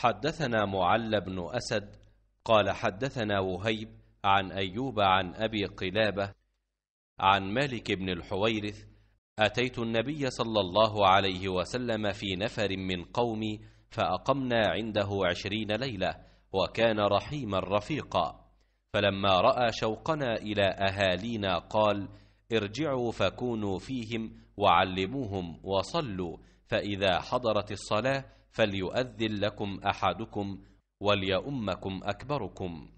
حدثنا معل بن أسد قال حدثنا وهيب عن أيوب عن أبي قلابة عن مالك بن الحويرث أتيت النبي صلى الله عليه وسلم في نفر من قومي فأقمنا عنده عشرين ليلة وكان رحيما رفيقا فلما رأى شوقنا إلى أهالينا قال ارجعوا فكونوا فيهم وعلموهم وصلوا فإذا حضرت الصلاة فليؤذن لكم أحدكم وليؤمكم أكبركم